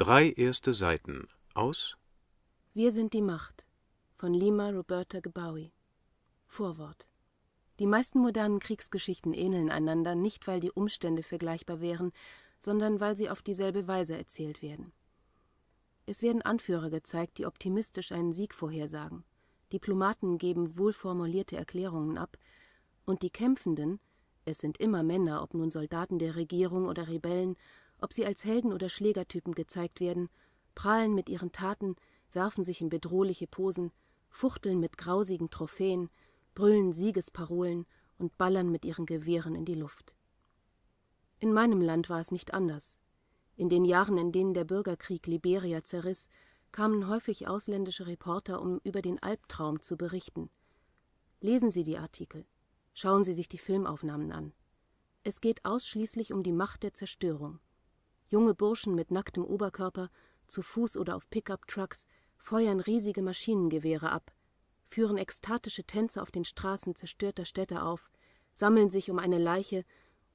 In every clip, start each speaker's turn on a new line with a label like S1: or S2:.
S1: Drei erste Seiten aus Wir sind die Macht von Lima Roberta Gebawi. Vorwort. Die meisten modernen Kriegsgeschichten ähneln einander nicht, weil die Umstände vergleichbar wären, sondern weil sie auf dieselbe Weise erzählt werden. Es werden Anführer gezeigt, die optimistisch einen Sieg vorhersagen. Diplomaten geben wohlformulierte Erklärungen ab, und die Kämpfenden, es sind immer Männer, ob nun Soldaten der Regierung oder Rebellen, ob sie als Helden oder Schlägertypen gezeigt werden, prahlen mit ihren Taten, werfen sich in bedrohliche Posen, fuchteln mit grausigen Trophäen, brüllen Siegesparolen und ballern mit ihren Gewehren in die Luft. In meinem Land war es nicht anders. In den Jahren, in denen der Bürgerkrieg Liberia zerriss, kamen häufig ausländische Reporter, um über den Albtraum zu berichten. Lesen Sie die Artikel, schauen Sie sich die Filmaufnahmen an. Es geht ausschließlich um die Macht der Zerstörung. Junge Burschen mit nacktem Oberkörper, zu Fuß oder auf Pickup-Trucks, feuern riesige Maschinengewehre ab, führen ekstatische Tänze auf den Straßen zerstörter Städte auf, sammeln sich um eine Leiche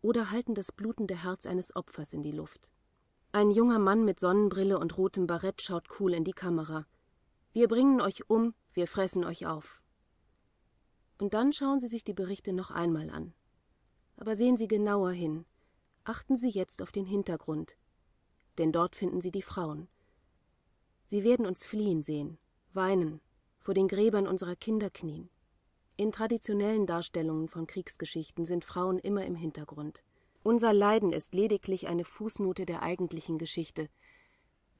S1: oder halten das blutende Herz eines Opfers in die Luft. Ein junger Mann mit Sonnenbrille und rotem Barett schaut cool in die Kamera. Wir bringen euch um, wir fressen euch auf. Und dann schauen Sie sich die Berichte noch einmal an. Aber sehen Sie genauer hin. Achten Sie jetzt auf den Hintergrund, denn dort finden sie die Frauen. Sie werden uns fliehen sehen, weinen, vor den Gräbern unserer Kinder knien. In traditionellen Darstellungen von Kriegsgeschichten sind Frauen immer im Hintergrund. Unser Leiden ist lediglich eine Fußnote der eigentlichen Geschichte.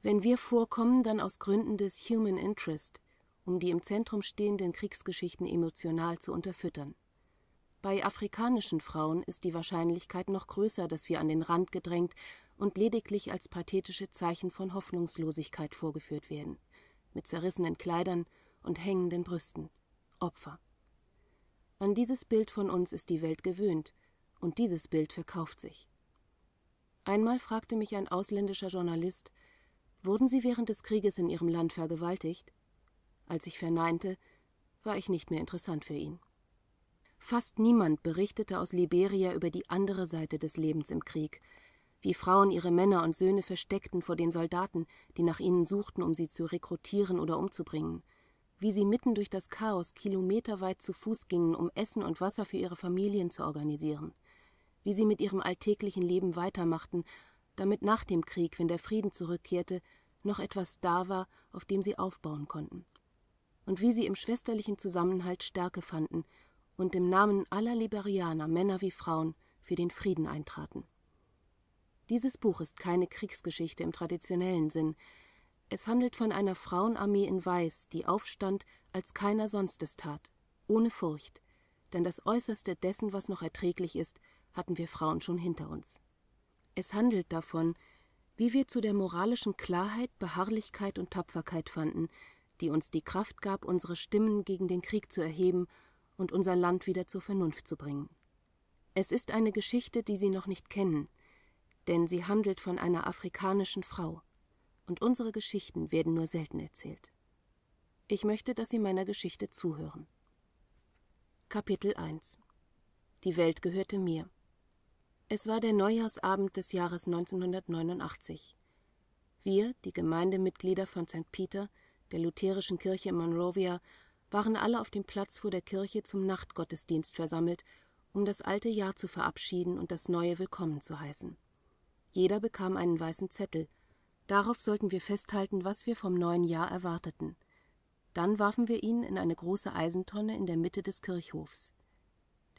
S1: Wenn wir vorkommen, dann aus Gründen des Human Interest, um die im Zentrum stehenden Kriegsgeschichten emotional zu unterfüttern. Bei afrikanischen Frauen ist die Wahrscheinlichkeit noch größer, dass wir an den Rand gedrängt und lediglich als pathetische Zeichen von Hoffnungslosigkeit vorgeführt werden, mit zerrissenen Kleidern und hängenden Brüsten. Opfer. An dieses Bild von uns ist die Welt gewöhnt, und dieses Bild verkauft sich. Einmal fragte mich ein ausländischer Journalist, wurden Sie während des Krieges in Ihrem Land vergewaltigt? Als ich verneinte, war ich nicht mehr interessant für ihn. Fast niemand berichtete aus Liberia über die andere Seite des Lebens im Krieg, wie Frauen ihre Männer und Söhne versteckten vor den Soldaten, die nach ihnen suchten, um sie zu rekrutieren oder umzubringen, wie sie mitten durch das Chaos kilometerweit zu Fuß gingen, um Essen und Wasser für ihre Familien zu organisieren, wie sie mit ihrem alltäglichen Leben weitermachten, damit nach dem Krieg, wenn der Frieden zurückkehrte, noch etwas da war, auf dem sie aufbauen konnten, und wie sie im schwesterlichen Zusammenhalt Stärke fanden und im Namen aller Liberianer, Männer wie Frauen, für den Frieden eintraten. Dieses Buch ist keine Kriegsgeschichte im traditionellen Sinn. Es handelt von einer Frauenarmee in Weiß, die aufstand, als keiner sonst es tat, ohne Furcht. Denn das Äußerste dessen, was noch erträglich ist, hatten wir Frauen schon hinter uns. Es handelt davon, wie wir zu der moralischen Klarheit, Beharrlichkeit und Tapferkeit fanden, die uns die Kraft gab, unsere Stimmen gegen den Krieg zu erheben und unser Land wieder zur Vernunft zu bringen. Es ist eine Geschichte, die Sie noch nicht kennen, denn sie handelt von einer afrikanischen Frau, und unsere Geschichten werden nur selten erzählt. Ich möchte, dass Sie meiner Geschichte zuhören. Kapitel 1 Die Welt gehörte mir. Es war der Neujahrsabend des Jahres 1989. Wir, die Gemeindemitglieder von St. Peter, der lutherischen Kirche in Monrovia, waren alle auf dem Platz vor der Kirche zum Nachtgottesdienst versammelt, um das alte Jahr zu verabschieden und das neue willkommen zu heißen. Jeder bekam einen weißen Zettel. Darauf sollten wir festhalten, was wir vom neuen Jahr erwarteten. Dann warfen wir ihn in eine große Eisentonne in der Mitte des Kirchhofs.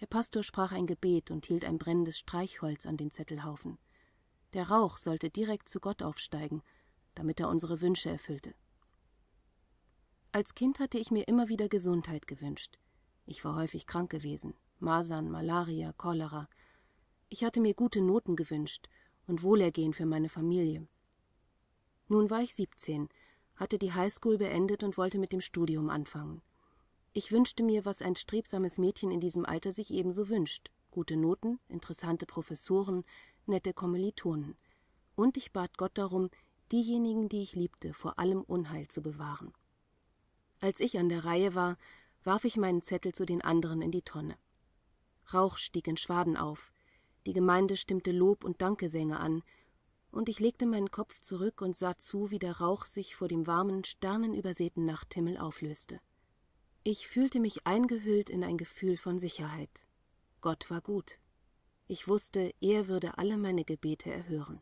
S1: Der Pastor sprach ein Gebet und hielt ein brennendes Streichholz an den Zettelhaufen. Der Rauch sollte direkt zu Gott aufsteigen, damit er unsere Wünsche erfüllte. Als Kind hatte ich mir immer wieder Gesundheit gewünscht. Ich war häufig krank gewesen. Masern, Malaria, Cholera. Ich hatte mir gute Noten gewünscht und Wohlergehen für meine Familie. Nun war ich 17, hatte die Highschool beendet und wollte mit dem Studium anfangen. Ich wünschte mir, was ein strebsames Mädchen in diesem Alter sich ebenso wünscht: gute Noten, interessante Professoren, nette Kommilitonen. Und ich bat Gott darum, diejenigen, die ich liebte, vor allem Unheil zu bewahren. Als ich an der Reihe war, warf ich meinen Zettel zu den anderen in die Tonne. Rauch stieg in Schwaden auf. Die Gemeinde stimmte Lob- und Dankesänge an, und ich legte meinen Kopf zurück und sah zu, wie der Rauch sich vor dem warmen, sternenübersäten Nachthimmel auflöste. Ich fühlte mich eingehüllt in ein Gefühl von Sicherheit. Gott war gut. Ich wusste, er würde alle meine Gebete erhören.